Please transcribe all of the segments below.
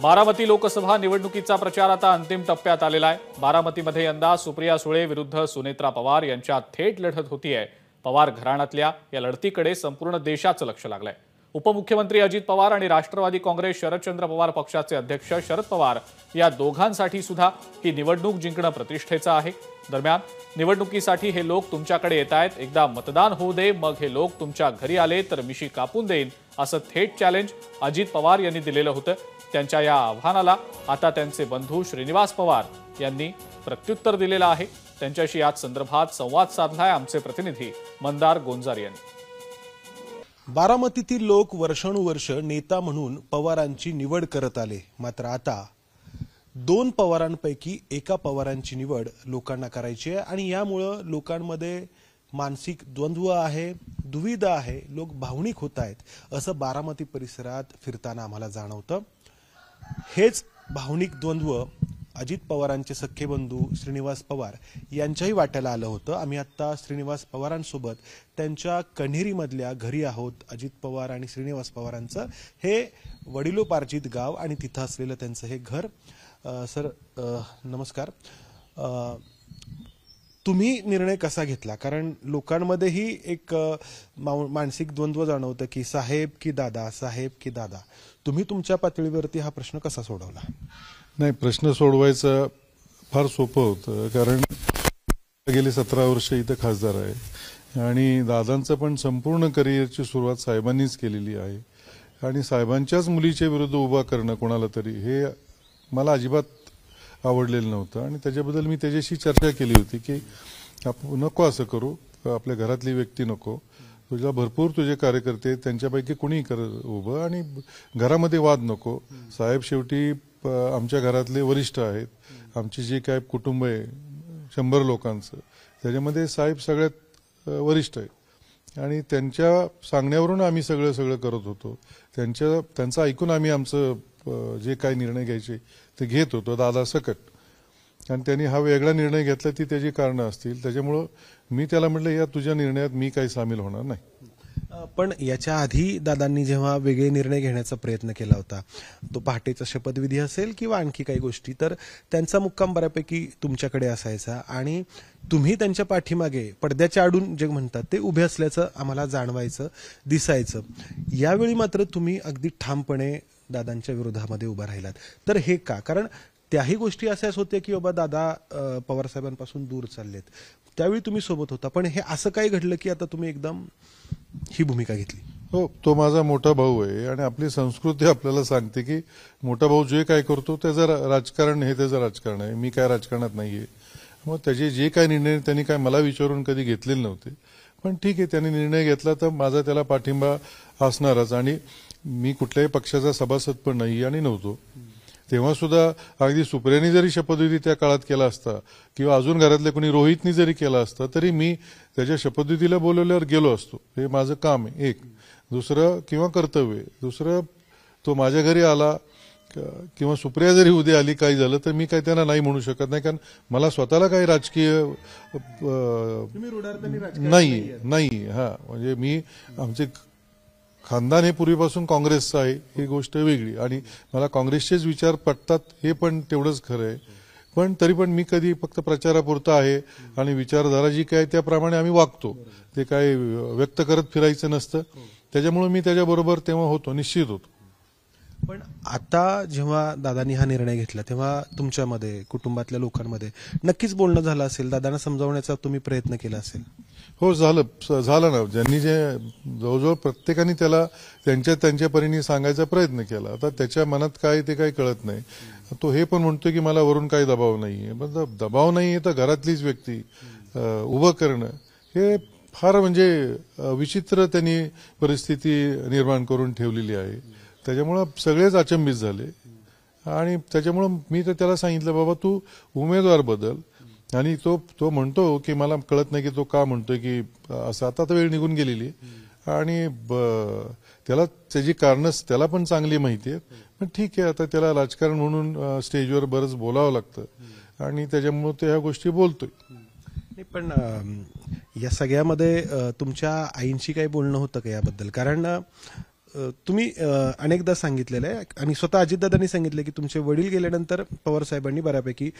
बारामती लोकसभा निवडणुकीचा प्रचार आता अंतिम टप्प्यात आलेला आहे बारामतीमध्ये यंदा सुप्रिया सुळे विरुद्ध सुनेत्रा पवार यांच्या थेट लढत होतीये पवार घराण्यातल्या या लढतीकडे संपूर्ण देशाचं लक्ष लागलंय उपमुख्यमंत्री अजित पवार आणि राष्ट्रवादी काँग्रेस शरदचंद्र पवार पक्षाचे अध्यक्ष शरद पवार या दोघांसाठी सुद्धा ही निवडणूक जिंकणं प्रतिष्ठेचं आहे दरम्यान निवडणुकीसाठी हे लोक तुमच्याकडे येत आहेत एकदा मतदान होऊ दे मग हे लोक तुमच्या घरी आले तर मिशी कापून देईन असं थेट चॅलेंज अजित पवार यांनी दिलेलं होतं त्यांच्या या आव्हानाला आता त्यांचे बंधू श्रीनिवास पवार यांनी प्रत्युत्तर दिलेलं आहे त्यांच्याशी याच संदर्भात संवाद साधलाय आमचे प्रतिनिधी मंदार गोंजार यांनी बारामतीतील लोक वर्षानुवर्ष नेता म्हणून पवारांची निवड करत आले मात्र आता दोन पवारांपैकी एका पवारांची निवड लोकांना करायची आहे आणि यामुळं लोकांमध्ये मानसिक द्वंद्व आहे दुविधा आहे लोक भावनिक होत आहेत असं बारामती परिसरात फिरताना आम्हाला जाणवतं हेच भावनिक द्वंद्व अजित पवारांचे सख्खे बंधू श्रीनिवास पवार यांच्याही वाट्याला आलं होतं आम्ही आत्ता श्रीनिवास पवारांसोबत त्यांच्या कन्हेरीमधल्या घरी आहोत अजित पवार आणि श्रीनिवास पवारांचं हे वडिलोपार्जित गाव आणि तिथं असलेलं त्यांचं हे घर सर नमस्कार तुम्ही निर्णय कसा घेतला कारण लोकांमध्येही एक मानसिक द्वंद्व जाणवतं की साहेब की दादा साहेब की दादा तुम्ही तुमच्या पातळीवरती हा प्रश्न कसा सोडवला नाही प्रश्न सोडवायचं फार सोपं होतं कारण गेले सतरा वर्ष इथं खासदार आहे आणि दादांचं पण संपूर्ण करिअरची सुरुवात साहेबांनीच केलेली आहे आणि साहेबांच्याच मुलीच्या विरुद्ध उभा करणं कोणाला तरी हे मला अजिबात आवडलेलं नव्हतं आणि त्याच्याबद्दल मी त्याच्याशी चर्चा केली होती की नको असं करू आपल्या घरातली व्यक्ती नको तुझ्या भरपूर तुझे कार्यकर्ते त्यांच्यापैकी कुणीही कर उभं आणि घरामध्ये वाद नको साहेब शेवटी आमच्या घरातले वरिष्ठ आहेत आमची जी काय कुटुंब आहे शंभर लोकांचं त्याच्यामध्ये साहेब सगळ्यात वरिष्ठ आहेत आणि त्यांच्या सांगण्यावरून आम्ही सगळं सगळं करत होतो त्यांच्या त्यांचं ऐकून आम्ही आमचं जे काही निर्णय घ्यायचे ते घेत होतो दादा सकट आणि त्यांनी हा वेगळा निर्णय घेतला ती त्याची कारणं असतील त्याच्यामुळं मी त्याला म्हटलं या तुझ्या निर्णयात मी काही सामील होणार नाही पण याच्या आधी दादांनी जेव्हा वेगळे निर्णय घेण्याचा प्रयत्न केला होता तो पहाटेचा शपथविधी असेल किंवा आणखी काही गोष्टी तर त्यांचा मुक्काम बऱ्यापैकी तुमच्याकडे असायचा आणि तुम्ही त्यांच्या पाठीमागे पडद्याच्या आडून जे म्हणतात ते उभे असल्याचं आम्हाला जाणवायचं दिसायचं यावेळी मात्र तुम्ही अगदी ठामपणे दादांच्या विरोधामध्ये उभा राहिलात तर हे का कारण त्याही गोष्टी अशाच होत्या की बाबा दादा पवारसाहेबांपासून दूर चाललेत त्यावेळी तुम्ही सोबत होता पण हे असं काय घडलं की आता तुम्ही एकदम ही भूमिका घेतली हो तो माझा मोठा भाऊ आहे आणि आपली संस्कृती आपल्याला सांगते की मोठा भाऊ जे काय करतो त्याचं राजकारण हे त्याचं राजकारण आहे मी काय राजकारणात नाहीये मग त्याचे जे काय निर्णय त्यांनी काय मला विचारून कधी घेतलेले नव्हते पण ठीक आहे त्यांनी निर्णय घेतला तर माझा त्याला पाठिंबा असणारच आणि मी कुठल्याही पक्षाचा सभासद पण नाही आणि नव्हतो तेव्हा सुद्धा अगदी सुप्रेनी जरी शपथविधी त्या काळात केला असता किंवा अजून घरातले कोणी रोहितनी जरी केला असता तरी मी त्याच्या शपथविधीला बोलवल्यावर गेलो असतो हे माझं काम आहे एक दुसरं किंवा कर्तव्य दुसरं तो माझ्या घरी आला किंवा सुप्रिया जरी उद्या आली काही झालं तर मी काही त्यांना नाही म्हणू शकत नाही कारण मला स्वतःला काही राजकीय नाही नाही हा म्हणजे मी आमचे खानदान हे पूर्वीपासून काँग्रेसचं आहे ही गोष्ट वेगळी आणि मला काँग्रेसचेच विचार पटतात हे पण तेवढंच खरं आहे पण तरी पण मी कधी फक्त प्रचारापुरतं आहे आणि विचारधारा जी काय त्याप्रमाणे आम्ही वागतो ते काय व्यक्त करत फिरायचं नसतं त्याच्यामुळे मी त्याच्याबरोबर तेव्हा होतो निश्चित होतो पण आता जेव्हा दादानी हा निर्णय घेतला तेव्हा तुमच्यामध्ये कुटुंबातल्या लोकांमध्ये नक्कीच बोलणं झालं असेल दादांना समजावण्याचा तुम्ही प्रयत्न केला असेल हो झालं झालं ना ज्यांनी जे जवळजवळ प्रत्येकाने त्याला त्यांच्या त्यांच्या परीने सांगायचा प्रयत्न केला आता त्याच्या मनात काय ते काही कळत नाही तो हे पण म्हणतो की मला वरून काही दबाव नाहीये पण दबाव नाहीये तर घरातलीच व्यक्ती उभं करणं हे फार म्हणजे विचित्र त्यांनी परिस्थिती निर्माण करून ठेवलेली आहे त्याच्यामुळं सगळेच अचंबित झाले आणि त्याच्यामुळं मी तर त्याला सांगितलं बाबा तू उमेदवार बदल आणि तो तो म्हणतो की मला कळत नाही की तो का म्हणतोय की असं आता तर वेळ निघून गेलेली आणि त्याला त्याची कारणं त्याला पण चांगली माहिती आहेत पण ठीक आहे आता त्याला राजकारण म्हणून स्टेजवर बरंच बोलावं लागतं आणि त्याच्यामुळे तो ह्या गोष्टी बोलतोय पण या सगळ्यामध्ये तुमच्या आईंशी काही बोलणं होतं का याबद्दल कारण तुम्ही अनेकदा सांगितलेलं आहे आणि स्वतः अजितदादांनी सांगितलं की तुमचे वडील गेल्यानंतर पवार साहेबांनी बऱ्यापैकी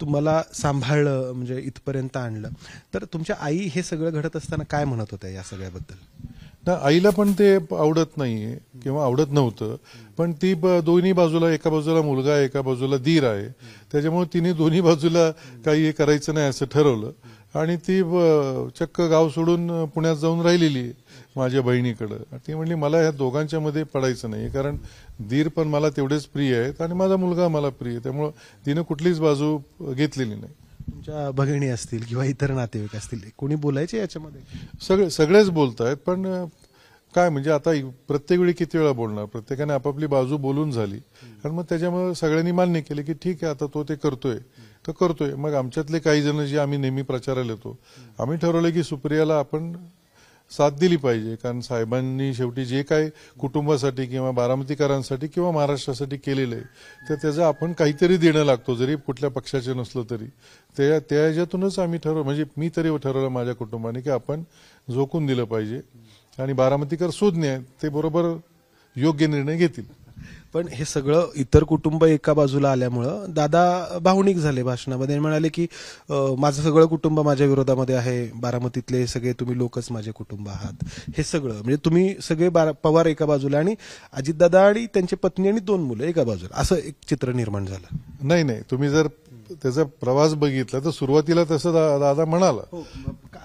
तुम्हाला सांभाळलं म्हणजे इथपर्यंत आणलं तर तुमच्या आई हे सगळं घडत असताना काय म्हणत होत्या या सगळ्याबद्दल ना आईला पण ते आवडत नाहीये किंवा आवडत नव्हतं पण ती दोन्ही बाजूला एका बाजूला मुलगा एका बाजूला दीर आहे त्याच्यामुळे तिने दोन्ही बाजूला काही करायचं नाही असं ठरवलं आणि ती चक्क गाव सोडून पुण्यात जाऊन राहिलेली माझ्या बहिणीकडं ती म्हणली मला ह्या दोघांच्या मध्ये पडायचं नाही कारण दीर पण मला तेवढेच प्रिय आहेत आणि माझा मुलगा मला प्रिय त्यामुळं तिनं कुठलीच बाजू घेतलेली नाही तुमच्या भगिणी असतील किंवा इतर नातेवाईक असतील कोणी बोलायचे याच्यामध्ये सगळे सगळेच बोलत आहेत पण काय म्हणजे आता प्रत्येक वेळी किती वेळा बोलणार प्रत्येकाने आपापली बाजू बोलून झाली आणि मग त्याच्यामुळे सगळ्यांनी मान्य केले की ठीक आहे आता तो ते करतोय तर करतोय मग आमच्यातले काही जण जे आम्ही नेहमी प्रचाराला येतो आम्ही ठरवलं की सुप्रियाला आपण साथ दिली पाहिजे कारण साहेबांनी शेवटी जे काय कुटुंबासाठी किंवा बारामतीकरांसाठी किंवा महाराष्ट्रासाठी केलेलं आहे तर त्याचं आपण काहीतरी देणं लागतो जरी कुठल्या पक्षाचे नसलो तरी त्या त्याच्यातूनच आम्ही ठरव म्हणजे मी तरी ठरवलं माझ्या कुटुंबाने की आपण झोकून दिलं पाहिजे आणि बारामतीकर सुज्ञ आहेत ते बरोबर योग्य निर्णय घेतील पण हे सगळं इतर कुटुंब एका बाजूला आल्यामुळं दादा भावनिक झाले भाषणामध्ये म्हणाले की माझं सगळं कुटुंब माझ्या विरोधामध्ये आहे बारामतीतले सगळे तुम्ही लोकच माझे कुटुंब आहात हे सगळं म्हणजे तुम्ही सगळे पवार एका बाजूला आणि अजितदादा आणि त्यांची पत्नी आणि दोन मुलं एका बाजूला असं एक चित्र निर्माण झालं नाही नाही तुम्ही जर त्याचा प्रवास बघितला तर सुरुवातीला तसं दा, दादा म्हणाला हो,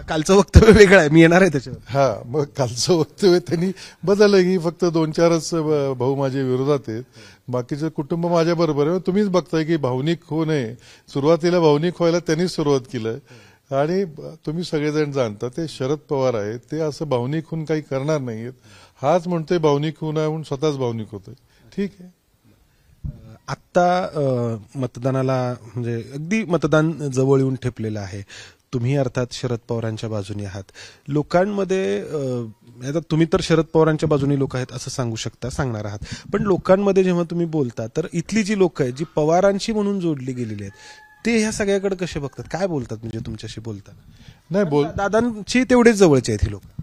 कालचं वक्तव्य वेगळं आहे मी येणार आहे त्याच्यावर हा मग कालचं वक्तव्य त्यांनी बदललं की फक्त दोन चारच भाऊ माझे विरोधात आहेत बाकीचं कुटुंब माझ्या बरोबर आहे तुम्हीच बघताय की भावनिक होऊ नये सुरुवातीला भावनिक व्हायला त्यांनीच सुरुवात केलं आणि तुम्ही सगळेजण जाणता ते शरद पवार आहेत ते असं भावनिक होऊन काही करणार नाहीयेत हाच म्हणतोय भावनिक होऊन स्वतःच भावनिक होतोय ठीक आहे आत्ता मतदानाला म्हणजे अगदी मतदान जवळ येऊन ठेपलेलं आहे तुम्ही अर्थात शरद पवारांच्या बाजूने आहात लोकांमध्ये आता तुम्ही तर शरद पवारांच्या बाजूने लोक आहेत असं सांगू शकता सांगणार आहात पण लोकांमध्ये जेव्हा तुम्ही बोलता तर इथली जी लोक आहेत जी पवारांशी म्हणून जोडली गेलेली आहेत ते ह्या सगळ्याकडे कसे बघतात काय बोलतात म्हणजे तुमच्याशी बोलतात नाही बोल दादांची तेवढेच जवळचे आहेत ही लोक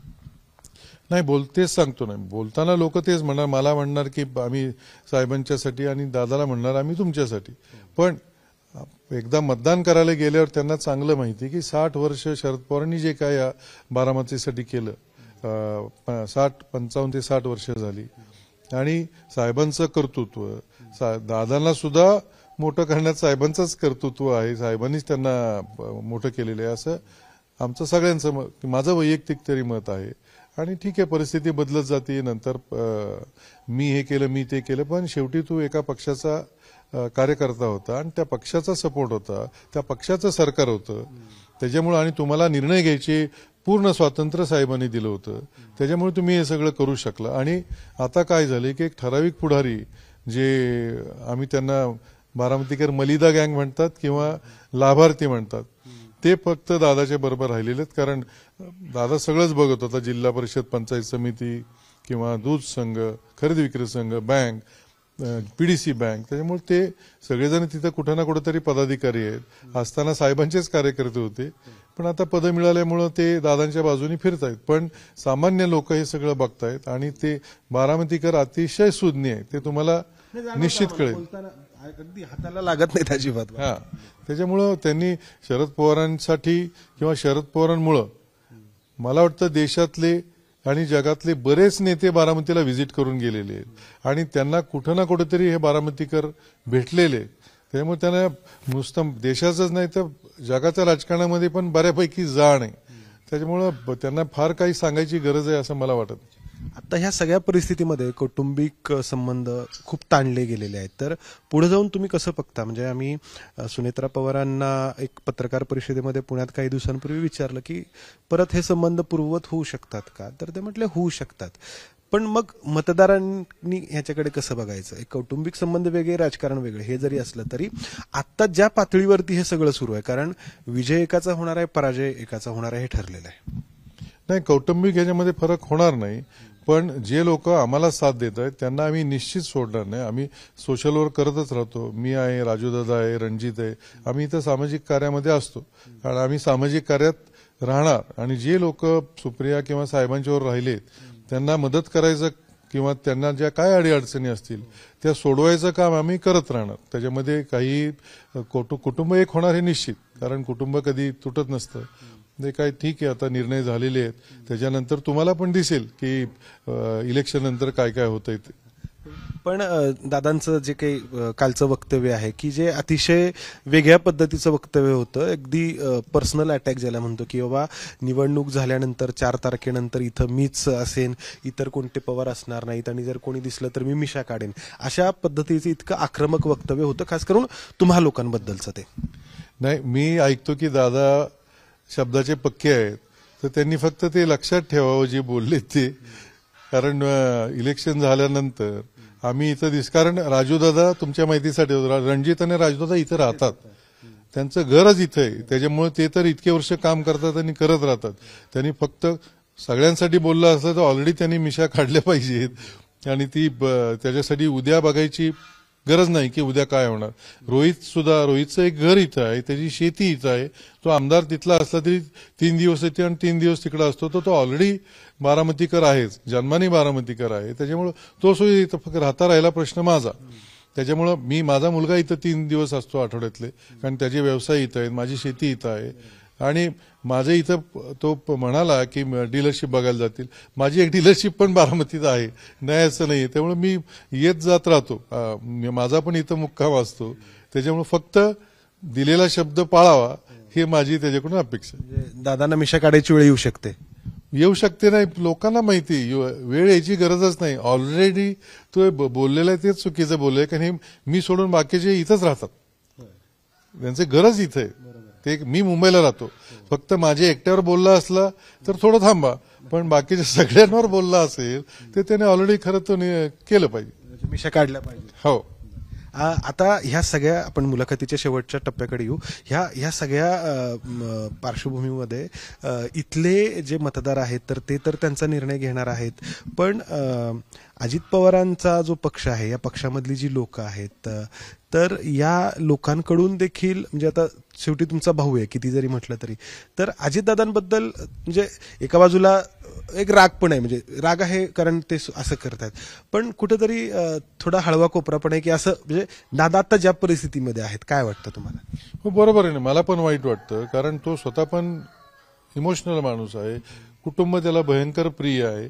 नाही बोल तेच सांगतो नाही बोलताना लोक तेच म्हणणार मला म्हणणार की आम्ही साहेबांच्यासाठी आणि दादाला म्हणणार आम्ही तुमच्यासाठी पण एकदा मतदान करायला गेल्यावर त्यांना चांगलं माहिती की साठ वर्ष शरद पवारांनी जे काय या बारामतीसाठी केलं साठ पंचावन्न ते साठ वर्ष झाली आणि साहेबांचं कर्तृत्व सा, दादांना सुद्धा मोठं करण्यात साहेबांचंच कर्तृत्व आहे साहेबांनीच त्यांना मोठं केलेलं आहे असं आमचं सगळ्यांचं माझं वैयक्तिक तरी मत आहे आणि ठीक आहे परिस्थिती बदलत जाते नंतर मी हे केलं मी ते केलं पण शेवटी तू एका पक्षाचा कार्यकर्ता होता आणि त्या पक्षाचा सपोर्ट होता त्या पक्षाचं सरकार होतं त्याच्यामुळे आणि तुम्हाला निर्णय घ्यायचे पूर्ण स्वातंत्र्य साहेबांनी दिलं होतं त्याच्यामुळे तुम्ही हे सगळं करू शकला आणि आता काय झालं की एक ठराविक पुढारी जे आम्ही त्यांना बारामतीकर मलिदा गँग म्हणतात किंवा लाभार्थी म्हणतात ते फक्त दादाच्या बरोबर राहिलेले कारण दादा सगळंच बघत होता जिल्हा परिषद पंचायत समिती किंवा दूध संघ खरेदी विक्री संघ बँक पीडीसी बँक त्याच्यामुळे ते सगळेजण तिथं कुठं ना कुठंतरी पदाधिकारी आहेत असताना साहेबांचेच कार्यकर्ते होते पण आता पदं मिळाल्यामुळं ते दादांच्या बाजूनी फिरतायत पण सामान्य लोक हे सगळं बघतायत आणि ते बारामतीकर अतिशय सुज्ञ आहेत ते तुम्हाला निश्चित कळेल अगदी हाताला लागत नाही अजिबात हा त्याच्यामुळं त्यांनी शरद पवारांसाठी किंवा शरद पवारांमुळं मला वाटतं देशातले आणि जगातले बरेच नेते बारामतीला व्हिजिट करून गेलेले आहेत आणि त्यांना कुठं ना कुठेतरी हे बारामतीकर भेटलेले त्यामुळे त्यांना नुसतं देशाचंच नाही तर जगाच्या राजकारणामध्ये पण बऱ्यापैकी जाण आहे त्याच्यामुळं त्यांना फार काही सांगायची गरज आहे असं मला वाटत आता ह्या सगळ्या परिस्थितीमध्ये कौटुंबिक संबंध खूप ताणले गेलेले आहेत तर पुढे जाऊन तुम्ही कसं बघता म्हणजे आम्ही सुनेत्रा पवारांना एक पत्रकार परिषदेमध्ये पुण्यात काही दिवसांपूर्वी विचारलं की परत हे संबंध पूर्ववत होऊ शकतात का तर ते म्हटले होऊ शकतात पण मग मतदारांनी ह्याच्याकडे कसं बघायचं एक कौटुंबिक संबंध वेगळे राजकारण वेगळे हे जरी असलं तरी आत्ता ज्या पातळीवरती हे सगळं सुरू आहे कारण विजय एकाचा होणार आहे पराजय एकाचा होणार आहे हे ठरलेलं आहे नाही कौटुंबिक ह्याच्यामध्ये फरक होणार नाही पण जे लोक आम्हाला साथ देत आहेत त्यांना आम्ही निश्चित सोडणार नाही आम्ही सोशल वर्क करतच राहतो मी आहे राजूदादा आहे रणजित आहे आम्ही इथं सामाजिक कार्यामध्ये असतो कारण आम्ही सामाजिक कार्यात राहणार आणि जे लोक सुप्रिया किंवा साहेबांच्यावर राहिलेत त्यांना मदत करायचं किंवा त्यांना ज्या काय अडीअडचणी असतील त्या सोडवायचं काम आम्ही करत राहणार त्याच्यामध्ये काही कुटुंब एक होणार हे निश्चित कारण कुटुंब कधी तुटत नसतं ते काय ठीक आहे आता निर्णय झालेले आहेत त्याच्यानंतर तुम्हाला पण दिसेल की इलेक्शन नंतर काय काय होत ते पण दादांचं जे काही कालचं वक्तव्य आहे की जे अतिशय वेगळ्या पद्धतीचं वक्तव्य होतं अगदी पर्सनल अटॅक ज्याला म्हणतो की बाबा निवडणूक झाल्यानंतर चार तारखेनंतर इथं मीच असेन इतर कोणते पवार असणार नाहीत आणि जर कोणी दिसलं तर मी मिशा काढेन अशा पद्धतीचं इतकं आक्रमक वक्तव्य होतं खास करून तुम्हा लोकांबद्दलचं ते नाही मी ऐकतो की दादा शब्दाचे पक्के आहेत तर त्यांनी फक्त ते लक्षात ठेवावं जे बोलले ते कारण इलेक्शन झाल्यानंतर आम्ही इथं दिस कारण राजूदादा तुमच्या माहितीसाठी रणजित आणि राजूदादा इथं राहतात त्यांचं घरच इथं आहे त्याच्यामुळे ते तर इतके वर्ष काम करतात आणि करत राहतात त्यांनी फक्त सगळ्यांसाठी बोललं असलं तर ऑलरेडी त्यांनी मिशा काढल्या पाहिजेत आणि ती त्याच्यासाठी उद्या बघायची गरज नाही की उद्या काय होणार रोहित सुद्धा रोहितचं एक घर इथं आहे त्याची शेती इथं आहे तो आमदार तिथला असला तरी तीन दिवस येते आणि तीन दिवस तिकडं असतो तर तो ऑलरेडी बारामतीकर आहेच जन्माने बारामतीकर आहे त्याच्यामुळं तो सुद्धा इथं फक्त राहता राहिला प्रश्न माझा त्याच्यामुळं मी माझा मुलगा इथं तीन दिवस असतो आठवड्यातले कारण त्याचे व्यवसाय इथं आहेत माझी शेती इथं आहे आणि माझं इथं तो म्हणाला की डीलरशिप बघायला जातील माझी एक डीलरशिप पण बारामतीत आहे नाही असं नाही त्यामुळे मी येत जात राहतो माझा पण इथं मुक्काम असतो त्याच्यामुळे फक्त दिलेला शब्द पाळावा हे माझी त्याच्याकडून अपेक्षा म्हणजे दादांना मिशा काढायची वेळ येऊ शकते येऊ शकते नाही लोकांना माहिती वेळ यायची गरजच नाही ऑलरेडी तो बोललेला आहे तेच चुकीचं बोलले कारण मी सोडून बाकीचे इथंच राहतात त्यांचे गरज आहे ते मी मुंबईला राहतो फक्त माझे एकट्यावर बोलला असला तर थोडं थांबा पण बाकीच्या सगळ्यांवर बोलला असेल ते त्याने ऑलरेडी खरं तो केलं पाहिजे म्हणजे काढला पाहिजे हो आता ह्या सगळ्या आपण मुलाखतीच्या शेवटच्या टप्प्याकडे येऊ ह्या ह्या सगळ्या पार्श्वभूमीमध्ये इथले जे मतदार आहेत तर ते तर त्यांचा निर्णय घेणार आहेत पण अजित पवारांचा जो पक्ष आहे या पक्षामधली जी लोक आहेत तर या लोकांकडून देखील म्हणजे आता शेवटी तुमचा भाऊ आहे किती जरी म्हटलं तरी तर अजितदादांबद्दल म्हणजे एका बाजूला एक राग पण आहे म्हणजे राग आहे कारण ते असं करतात पण कुठेतरी थोडा हळवा कोपरा पण आहे की असं म्हणजे दादा आता ज्या परिस्थितीमध्ये आहेत काय वाटतं तुम्हाला हो बरोबर आहे ना मला पण वाईट वाटतं कारण तो स्वतः पण इमोशनल माणूस आहे कुटुंब त्याला भयंकर प्रिय आहे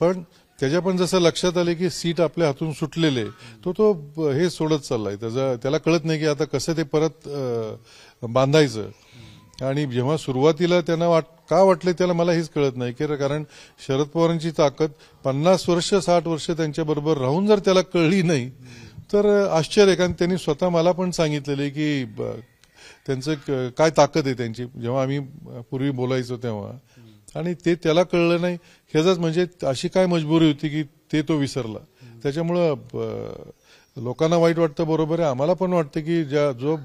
पण त्याच्या पण जसं लक्षात आले की सीट आपल्या हातून सुटलेले तो तो हे सोडत चाललाय त्याचा त्याला कळत नाही की आता कसं ते परत बांधायचं आणि जेव्हा सुरुवातीला त्यांना वाट का वाटले त्याला मला हेच कळत नाही की कारण शरद पवारांची ताकद पन्नास वर्ष साठ वर्ष त्यांच्याबरोबर राहून जर त्याला कळली नाही तर आश्चर्य कारण त्यांनी स्वतः मला पण सांगितलेले की त्यांचं काय ताकद आहे त्यांची जेव्हा आम्ही पूर्वी बोलायचो तेव्हा आणि ते त्याला कळलं नाही ह्याचाच म्हणजे अशी काय मजबुरी होती की ते तो विसरला त्याच्यामुळं लोकांना वाईट वाटतं बरोबर आहे आम्हाला पण वाटतं की ज्या जो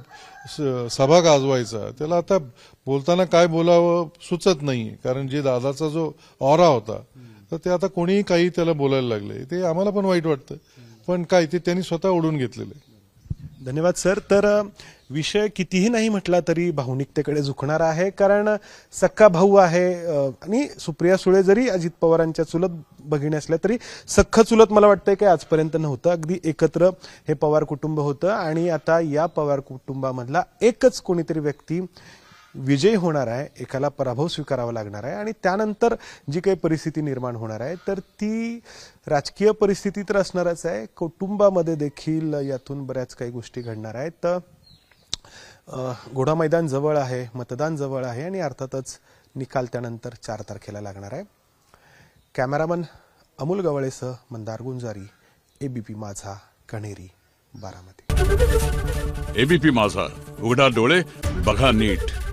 सभा गाजवायचा त्याला आता बोलताना काय बोलावं सुचत नाही कारण जे दादाचा जो ऑरा होता तर ते आता कोणीही काही त्याला बोलायला लागले ते आम्हाला पण वाईट वाटतं पण काय ते त्यांनी स्वतः ओढून घेतलेलं आहे धन्यवाद सर तर विषय कितीही नाही म्हटला तरी भावनिकतेकडे झुकणार आहे कारण सख्खा भाऊ आहे आणि सुप्रिया सुळे जरी अजित पवारांच्या चुलत भगिणी असल्या तरी सख्ख चुलत मला वाटतंय की आजपर्यंत नव्हतं अगदी एकत्र हे पवार कुटुंब होतं आणि आता या पवार कुटुंबामधला एकच कोणीतरी व्यक्ती विजय होणार आहे एकाला पराभव स्वीकारावा लागणार आहे आणि त्यानंतर जी काही परिस्थिती निर्माण होणार आहे तर ती राजकीय परिस्थिती तर असणारच आहे कुटुंबामध्ये देखील यातून बऱ्याच काही गोष्टी घडणार आहेत तर घोडा मैदान जवळ आहे मतदान जवळ आहे आणि अर्थातच निकाल त्यानंतर चार तारखेला लागणार आहे कॅमेरामन अमोल गवळेसह मंदार गुंजारी एबीपी माझा कणेरी बारामती एबीपी माझा उघडा डोळे बघा नीट